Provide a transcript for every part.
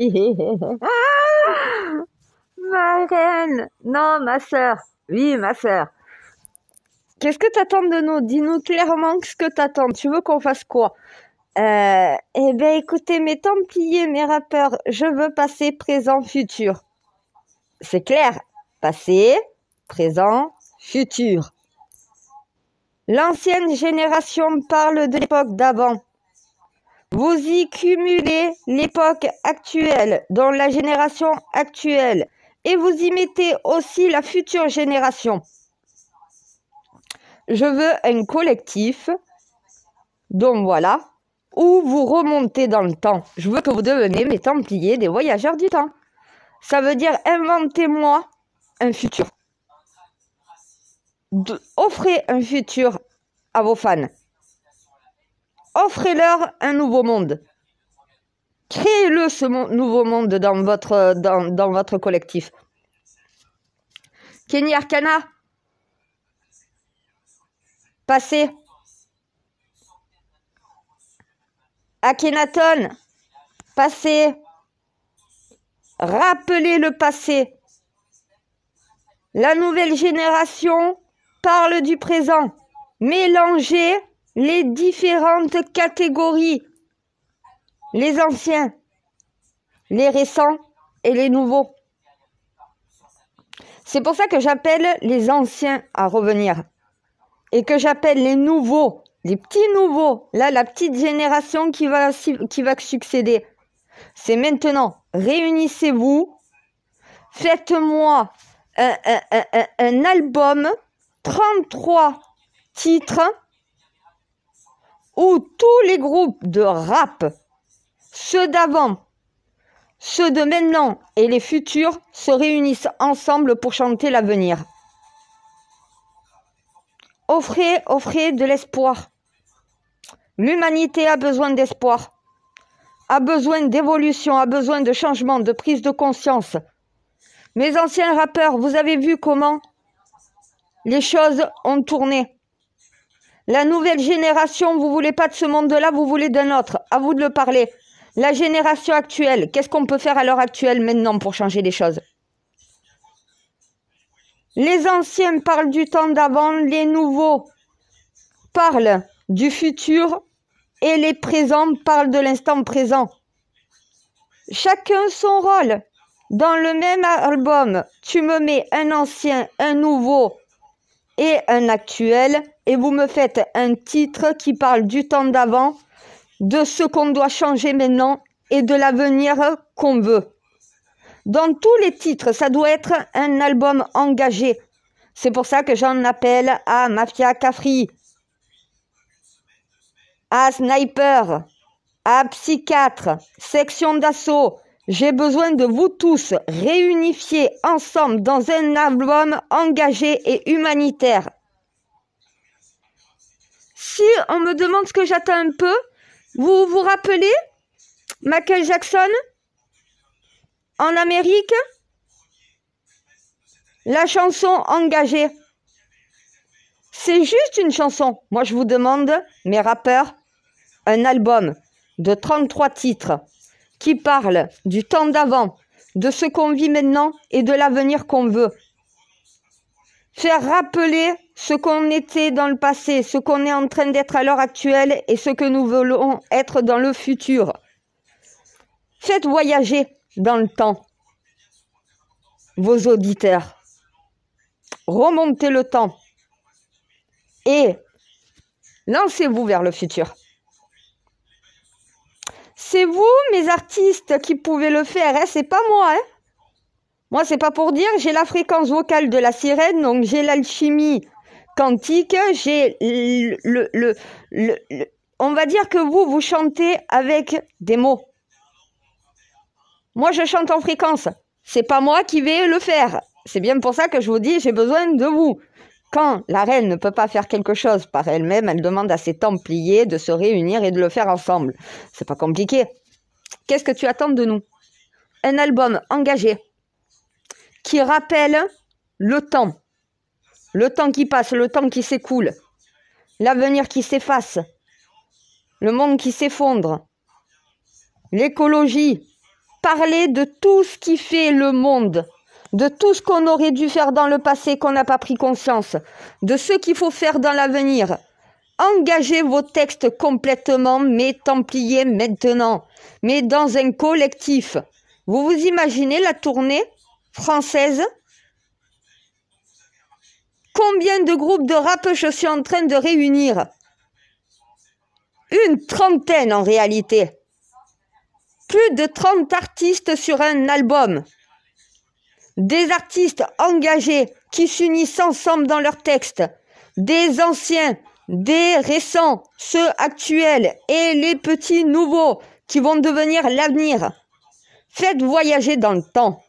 ma reine Non, ma sœur. Oui, ma sœur. Qu'est-ce que t'attends de nous Dis-nous clairement ce que t'attends. Tu veux qu'on fasse quoi euh, Eh bien, écoutez, mes Templiers, mes rappeurs, je veux passer présent, futur. C'est clair. Passé, présent, futur. L'ancienne génération parle de l'époque d'avant. Vous y cumulez l'époque actuelle dans la génération actuelle et vous y mettez aussi la future génération. Je veux un collectif, donc voilà, où vous remontez dans le temps. Je veux que vous deveniez mes Templiers, des voyageurs du temps. Ça veut dire inventez-moi un futur. offrez un futur à vos fans offrez-leur un nouveau monde. Créez-le, ce nouveau monde, dans votre, dans, votre collectif. Kenny Arcana, passez. Akhenaton, passez. Rappelez le passé. La nouvelle génération parle du présent. Mélangez les différentes catégories, les anciens, les récents et les nouveaux. C'est pour ça que j'appelle les anciens à revenir et que j'appelle les nouveaux, les petits nouveaux, là la petite génération qui va, qui va succéder. C'est maintenant, réunissez-vous, faites-moi un, un album, 33 titres où tous les groupes de rap, ceux d'avant, ceux de maintenant et les futurs se réunissent ensemble pour chanter l'avenir. Offrez, offrez de l'espoir. L'humanité a besoin d'espoir, a besoin d'évolution, a besoin de changement, de prise de conscience. Mes anciens rappeurs, vous avez vu comment les choses ont tourné. La nouvelle génération, vous voulez pas de ce monde-là, vous voulez d'un autre. À vous de le parler. La génération actuelle, qu'est-ce qu'on peut faire à l'heure actuelle maintenant pour changer les choses Les anciens parlent du temps d'avant, les nouveaux parlent du futur et les présents parlent de l'instant présent. Chacun son rôle. Dans le même album, tu me mets un ancien, un nouveau, et un actuel, et vous me faites un titre qui parle du temps d'avant, de ce qu'on doit changer maintenant et de l'avenir qu'on veut. Dans tous les titres, ça doit être un album engagé. C'est pour ça que j'en appelle à Mafia Cafri, à Sniper, à Psychiatre, Section d'assaut, j'ai besoin de vous tous, réunifiés ensemble dans un album engagé et humanitaire. Si on me demande ce que j'attends un peu, vous vous rappelez Michael Jackson En Amérique La chanson engagée. C'est juste une chanson. Moi, je vous demande, mes rappeurs, un album de 33 titres qui parle du temps d'avant, de ce qu'on vit maintenant et de l'avenir qu'on veut. Faire rappeler ce qu'on était dans le passé, ce qu'on est en train d'être à l'heure actuelle et ce que nous voulons être dans le futur. Faites voyager dans le temps vos auditeurs. Remontez le temps et lancez-vous vers le futur. C'est vous, mes artistes, qui pouvez le faire, hein. c'est pas moi. Hein. moi, c'est pas pour dire, j'ai la fréquence vocale de la sirène, donc j'ai l'alchimie quantique, j'ai le, le, le, On va dire que vous, vous chantez avec des mots. Moi, je chante en fréquence. C'est pas moi qui vais le faire. C'est bien pour ça que je vous dis, j'ai besoin de vous. Quand la reine ne peut pas faire quelque chose par elle-même, elle demande à ses templiers de se réunir et de le faire ensemble. C'est pas compliqué. Qu'est-ce que tu attends de nous Un album engagé qui rappelle le temps. Le temps qui passe, le temps qui s'écoule, l'avenir qui s'efface, le monde qui s'effondre, l'écologie. Parler de tout ce qui fait le monde de tout ce qu'on aurait dû faire dans le passé qu'on n'a pas pris conscience, de ce qu'il faut faire dans l'avenir. Engagez vos textes complètement, mais templiers maintenant, mais dans un collectif. Vous vous imaginez la tournée française Combien de groupes de rap je suis en train de réunir Une trentaine en réalité. Plus de 30 artistes sur un album des artistes engagés qui s'unissent ensemble dans leurs textes, des anciens, des récents, ceux actuels et les petits nouveaux qui vont devenir l'avenir. Faites voyager dans le temps.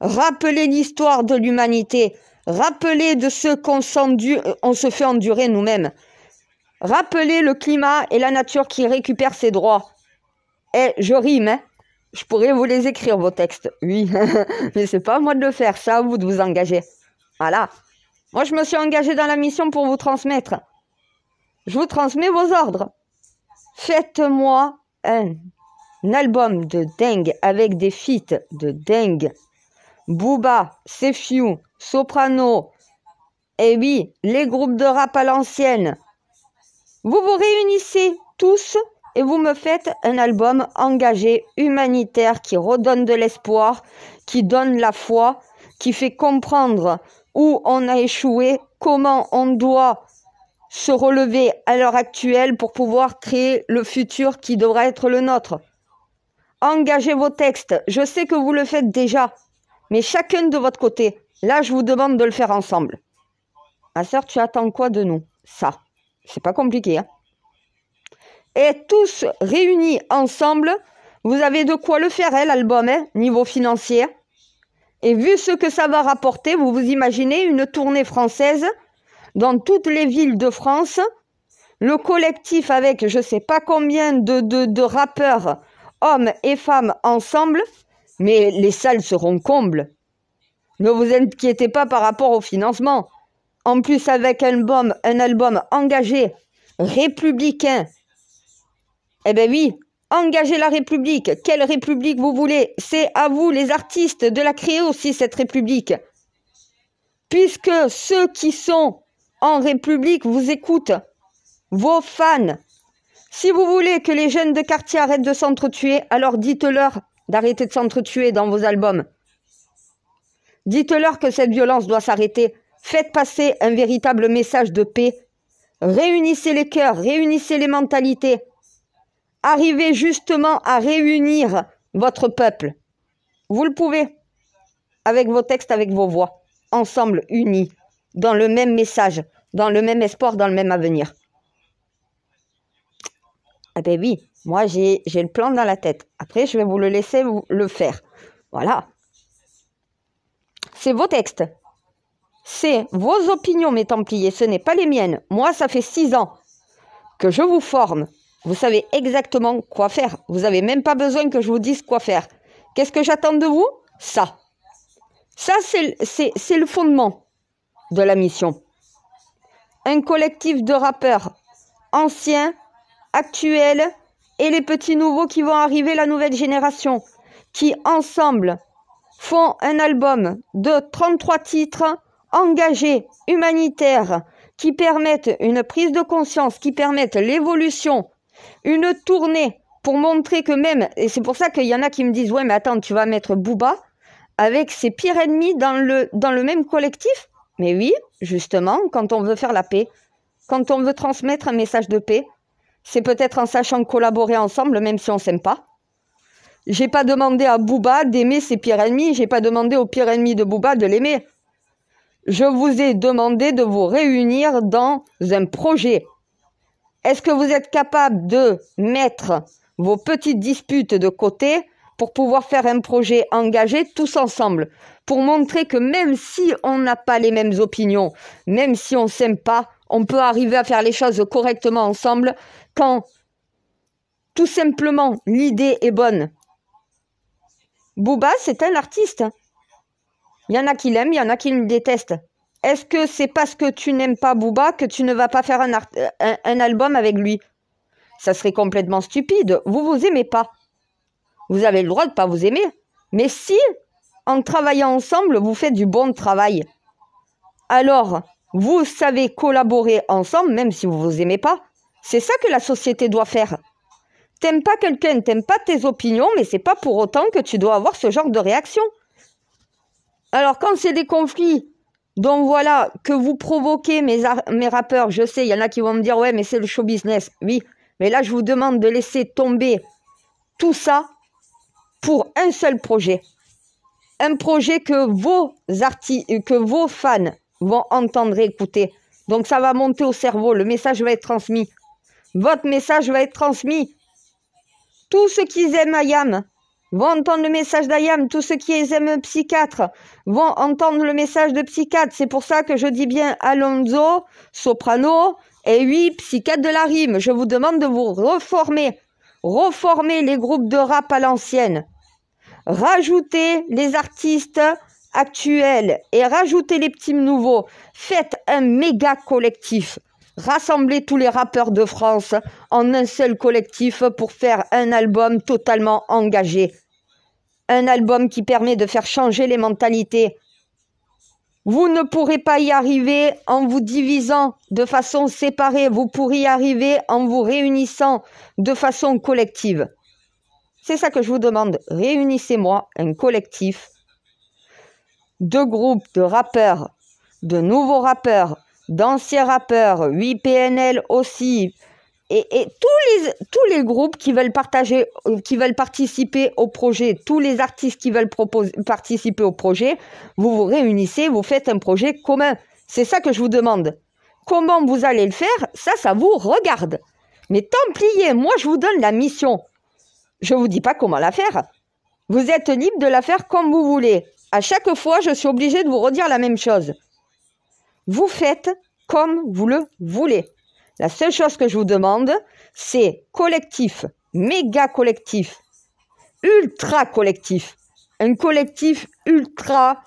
Rappelez l'histoire de l'humanité. Rappelez de ce qu'on se fait endurer nous-mêmes. Rappelez le climat et la nature qui récupèrent ses droits. Et je rime, hein je pourrais vous les écrire, vos textes, oui. Mais c'est pas à moi de le faire, ça à vous de vous engager. Voilà. Moi, je me suis engagée dans la mission pour vous transmettre. Je vous transmets vos ordres. Faites-moi un, album de dingue avec des feats de dingue. Booba, Sefiu, Soprano. et eh oui, les groupes de rap à l'ancienne. Vous vous réunissez tous et vous me faites un album engagé, humanitaire, qui redonne de l'espoir, qui donne la foi, qui fait comprendre où on a échoué, comment on doit se relever à l'heure actuelle pour pouvoir créer le futur qui devra être le nôtre. Engagez vos textes. Je sais que vous le faites déjà, mais chacun de votre côté. Là, je vous demande de le faire ensemble. Ma sœur, tu attends quoi de nous Ça, c'est pas compliqué. Hein et tous réunis ensemble, vous avez de quoi le faire, hein, l'album, hein, niveau financier. Et vu ce que ça va rapporter, vous vous imaginez une tournée française dans toutes les villes de France, le collectif avec je ne sais pas combien de, rappeurs, hommes et femmes ensemble, mais les salles seront combles. Ne vous inquiétez pas par rapport au financement. En plus, avec album, un album engagé, républicain, eh ben oui, engagez la République. Quelle République vous voulez C'est à vous, les artistes, de la créer aussi, cette République. Puisque ceux qui sont en République vous écoutent, vos fans. Si vous voulez que les jeunes de quartier arrêtent de s'entretuer, alors dites-leur d'arrêter de s'entretuer dans vos albums. Dites-leur que cette violence doit s'arrêter. Faites passer un véritable message de paix. Réunissez les cœurs, réunissez les mentalités arrivez justement à réunir votre peuple. Vous le pouvez, avec vos textes, avec vos voix, ensemble, unis, dans le même message, dans le même espoir, dans le même avenir. Eh ah bien oui, moi j'ai le plan dans la tête. Après, je vais vous le laisser le faire. Voilà. C'est vos textes. C'est vos opinions, mes Templiers, ce n'est pas les miennes. Moi, ça fait six ans que je vous forme vous savez exactement quoi faire. Vous n'avez même pas besoin que je vous dise quoi faire. Qu'est-ce que j'attends de vous Ça. Ça, c'est le fondement de la mission. Un collectif de rappeurs anciens, actuels et les petits nouveaux qui vont arriver, la nouvelle génération, qui ensemble font un album de 33 titres engagés, humanitaires, qui permettent une prise de conscience, qui permettent l'évolution une tournée pour montrer que même, et c'est pour ça qu'il y en a qui me disent, ouais, mais attends, tu vas mettre Booba avec ses pires ennemis dans le, dans le même collectif Mais oui, justement, quand on veut faire la paix, quand on veut transmettre un message de paix, c'est peut-être en sachant collaborer ensemble, même si on s'aime pas. J'ai pas demandé à Booba d'aimer ses pires ennemis, j'ai pas demandé aux pires ennemis de Booba de l'aimer. Je vous ai demandé de vous réunir dans un projet est-ce que vous êtes capable de mettre vos petites disputes de côté pour pouvoir faire un projet engagé tous ensemble, pour montrer que même si on n'a pas les mêmes opinions, même si on s'aime pas, on peut arriver à faire les choses correctement ensemble quand tout simplement l'idée est bonne. Booba, c'est un artiste. Il y en a qui l'aiment, il y en a qui le détestent. Est-ce que c'est parce que tu n'aimes pas Booba que tu ne vas pas faire un, euh, album avec lui Ça serait complètement stupide. Vous vous aimez pas. Vous avez le droit de ne pas vous aimer. Mais si, en travaillant ensemble, vous faites du bon travail, alors vous savez collaborer ensemble, même si vous ne vous aimez pas. C'est ça que la société doit faire. T'aimes pas quelqu'un, t'aimes pas tes opinions, mais c'est pas pour autant que tu dois avoir ce genre de réaction. Alors quand c'est des conflits donc voilà, que vous provoquez mes, rappeurs, je sais, il y en a qui vont me dire, ouais, mais c'est le show business. Oui, mais là, je vous demande de laisser tomber tout ça pour un seul projet. Un projet que vos, que vos fans vont entendre et écouter. Donc ça va monter au cerveau, le message va être transmis. Votre message va être transmis. Tout ce qu'ils aiment à Yam, vont entendre le message d'Ayam, tous ceux qui aiment psychiatre vont entendre le message de psychiatre. C'est pour ça que je dis bien Alonso, soprano, et oui, psychiatre de la rime. Je vous demande de vous reformer, reformer les groupes de rap à l'ancienne. rajouter les artistes actuels et rajouter les petits nouveaux. Faites un méga collectif. Rassemblez tous les rappeurs de France en un seul collectif pour faire un album totalement engagé un album qui permet de faire changer les mentalités. Vous ne pourrez pas y arriver en vous divisant de façon séparée, vous pourrez y arriver en vous réunissant de façon collective. C'est ça que je vous demande. Réunissez-moi un collectif de groupes de rappeurs, de nouveaux rappeurs, d'anciens rappeurs, 8 PNL aussi, et, tous, les, tous les groupes qui veulent partager, euh, qui veulent participer au projet, tous les artistes qui veulent participer au projet, vous vous réunissez, vous faites un projet commun. C'est ça que je vous demande. Comment vous allez le faire, ça, ça vous regarde. Mais Templier, moi, je vous donne la mission. Je ne vous dis pas comment la faire. Vous êtes libre de la faire comme vous voulez. À chaque fois, je suis obligée de vous redire la même chose. Vous faites comme vous le voulez. La seule chose que je vous demande, c'est collectif, méga collectif, ultra collectif, un collectif ultra,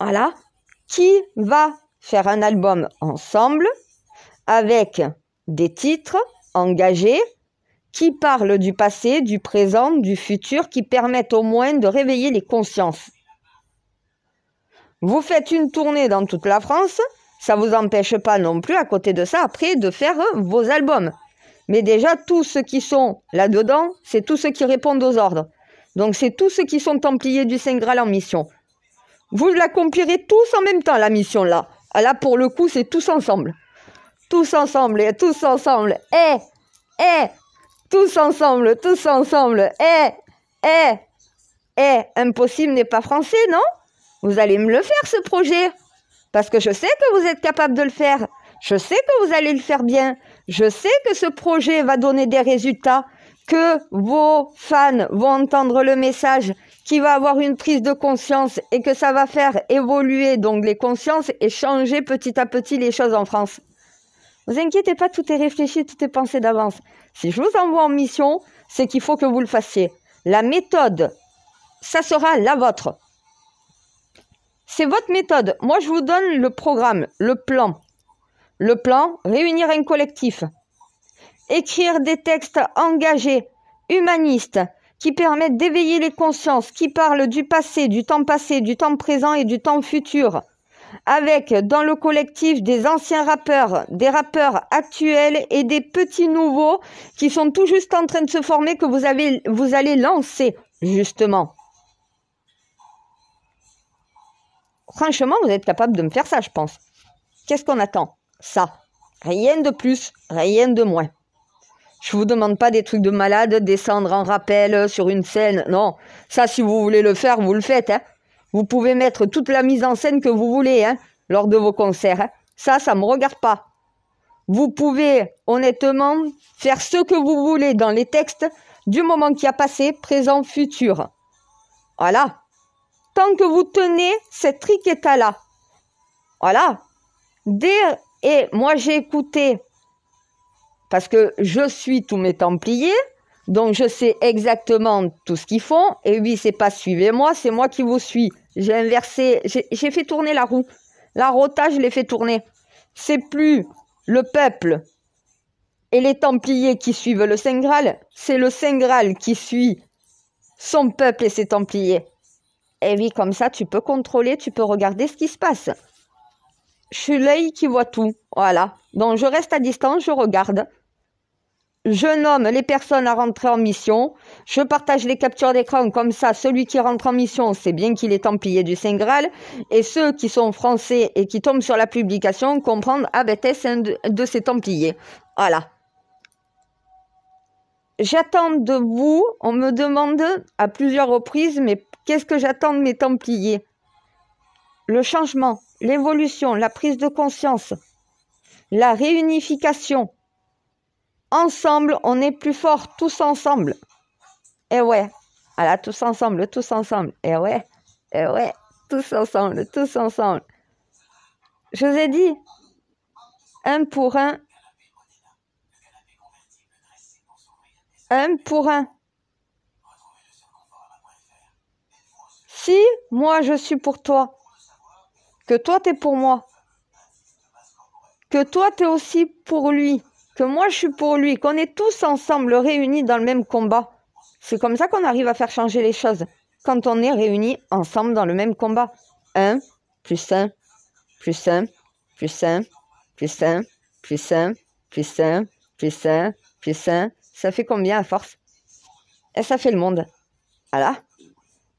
voilà, qui va faire un album ensemble avec des titres engagés qui parlent du passé, du présent, du futur, qui permettent au moins de réveiller les consciences. Vous faites une tournée dans toute la France, ça ne vous empêche pas non plus à côté de ça après de faire euh, vos albums. Mais déjà tous ceux qui sont là-dedans, c'est tous ceux qui répondent aux ordres. Donc c'est tous ceux qui sont templiers du Saint Graal en mission. Vous l'accomplirez tous en même temps la mission là. Ah, là pour le coup, c'est tous ensemble. Tous ensemble et tous ensemble. Eh Eh Tous ensemble, tous ensemble. Eh Eh Eh Impossible n'est pas français, non Vous allez me le faire ce projet parce que je sais que vous êtes capable de le faire. Je sais que vous allez le faire bien. Je sais que ce projet va donner des résultats, que vos fans vont entendre le message, qu'il va avoir une prise de conscience et que ça va faire évoluer donc les consciences et changer petit à petit les choses en France. Vous inquiétez pas, tout est réfléchi, tout est pensé d'avance. Si je vous envoie en mission, c'est qu'il faut que vous le fassiez. La méthode, ça sera la vôtre. C'est votre méthode. Moi, je vous donne le programme, le plan. Le plan, réunir un collectif. Écrire des textes engagés, humanistes, qui permettent d'éveiller les consciences, qui parlent du passé, du temps passé, du temps présent et du temps futur. Avec dans le collectif des anciens rappeurs, des rappeurs actuels et des petits nouveaux qui sont tout juste en train de se former que vous, vous allez lancer, justement. Franchement, vous êtes capable de me faire ça, je pense. Qu'est-ce qu'on attend Ça. Rien de plus, rien de moins. Je ne vous demande pas des trucs de malade, descendre en rappel sur une scène. Non, ça, si vous voulez le faire, vous le faites. Hein. Vous pouvez mettre toute la mise en scène que vous voulez hein, lors de vos concerts. Ça, hein. Ça, ça me regarde pas. Vous pouvez honnêtement faire ce que vous voulez dans les textes du moment qui a passé, présent, futur. Voilà tant que vous tenez cette triquetta-là. Voilà. et moi j'ai écouté, parce que je suis tous mes Templiers, donc je sais exactement tout ce qu'ils font. Et oui, c'est pas suivez-moi, c'est moi qui vous suis. J'ai inversé, j'ai fait tourner la roue. La rota, je l'ai fait tourner. C'est plus le peuple et les Templiers qui suivent le Saint Graal, c'est le Saint Graal qui suit son peuple et ses Templiers. Et eh oui, comme ça, tu peux contrôler, tu peux regarder ce qui se passe. Je suis l'œil qui voit tout. Voilà. Donc, je reste à distance, je regarde. Je nomme les personnes à rentrer en mission. Je partage les captures d'écran comme ça. Celui qui rentre en mission, c'est bien qu'il est templier du Saint Graal. Et ceux qui sont français et qui tombent sur la publication comprennent, à ah ben, de ces templiers. Voilà. J'attends de vous, on me demande à plusieurs reprises, mais qu'est-ce que j'attends de mes Templiers Le changement, l'évolution, la prise de conscience, la réunification. Ensemble, on est plus fort, tous ensemble. Eh ouais, voilà, ah tous ensemble, tous ensemble. Eh ouais, eh ouais, tous ensemble, tous ensemble. Je vous ai dit, un pour un, Un pour un. Si moi je suis pour toi, que toi t'es pour moi, que toi t'es aussi pour lui, que moi je suis pour lui, qu'on est tous ensemble réunis dans le même combat, c'est comme ça qu'on arrive à faire changer les choses, quand on est réunis ensemble dans le même combat. Un plus un, plus un, plus un, plus un, plus un, plus un, plus un, plus un. Ça fait combien à force Et eh, ça fait le monde. Voilà.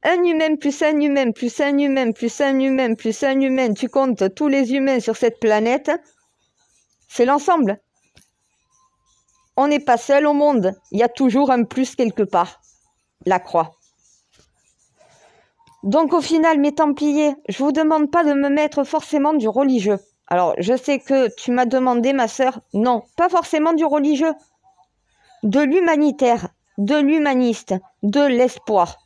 Un humain plus un humain plus un humain plus un humain plus un humain. Tu comptes tous les humains sur cette planète. C'est l'ensemble. On n'est pas seul au monde. Il y a toujours un plus quelque part. La croix. Donc au final, mes Templiers, je vous demande pas de me mettre forcément du religieux. Alors, je sais que tu m'as demandé, ma sœur, non, pas forcément du religieux, de l'humanitaire, de l'humaniste, de l'espoir.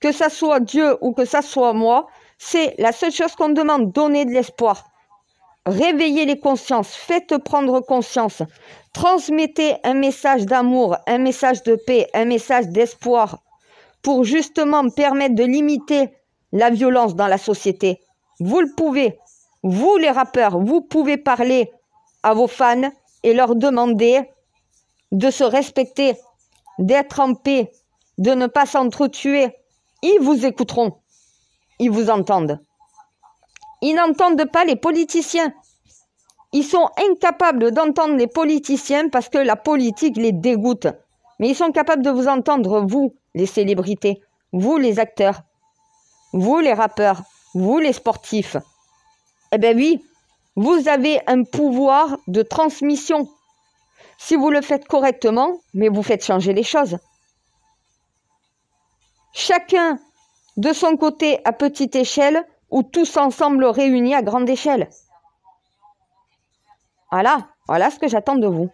Que ça soit Dieu ou que ça soit moi, c'est la seule chose qu'on demande, donner de l'espoir. Réveillez les consciences, faites prendre conscience, transmettez un message d'amour, un message de paix, un message d'espoir, pour justement permettre de limiter la violence dans la société. Vous le pouvez, vous les rappeurs, vous pouvez parler à vos fans et leur demander de se respecter, d'être en paix, de ne pas s'entretuer. Ils vous écouteront. Ils vous entendent. Ils n'entendent pas les politiciens. Ils sont incapables d'entendre les politiciens parce que la politique les dégoûte. Mais ils sont capables de vous entendre, vous, les célébrités, vous, les acteurs, vous, les rappeurs, vous, les sportifs. Eh bien oui, vous avez un pouvoir de transmission si vous le faites correctement, mais vous faites changer les choses. Chacun de son côté à petite échelle ou tous ensemble réunis à grande échelle. Voilà, voilà ce que j'attends de vous.